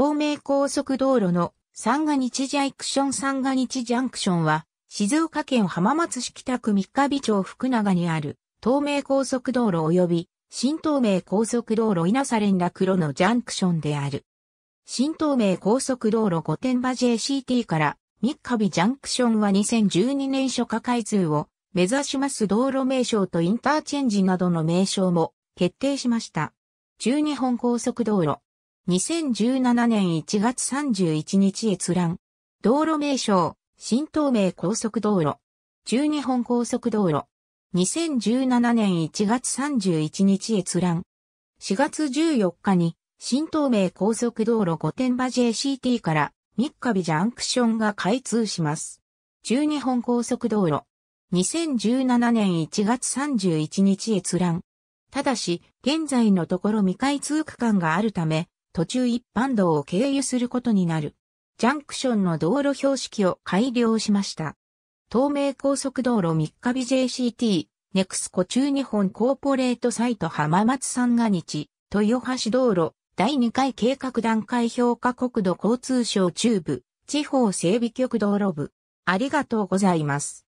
東名高速道路の三が日ジャンクション三が日ジャンクションは、静岡県浜松市北区三ヶ日町福永にある、東名高速道路及び、新東名高速道路稲佐連絡路のジャンクションである。新東名高速道路御殿場 JCT から三ヶ日ジャンクションは2012年初夏開通を目指します道路名称とインターチェンジなどの名称も決定しました。中日本高速道路、2017年1月31日閲覧。道路名称、新東名高速道路。中日本高速道路。2017年1月31日閲覧。4月14日に、新東名高速道路御殿場 JCT から三日日ジャンクションが開通します。中日本高速道路。2017年1月31日閲覧。ただし、現在のところ未開通区間があるため、途中一般道を経由することになる。ジャンクションの道路標識を改良しました。東名高速道路3日日 JCT、ネクスコ中日本コーポレートサイト浜松三が日、豊橋道路、第2回計画段階評価国土交通省中部、地方整備局道路部。ありがとうございます。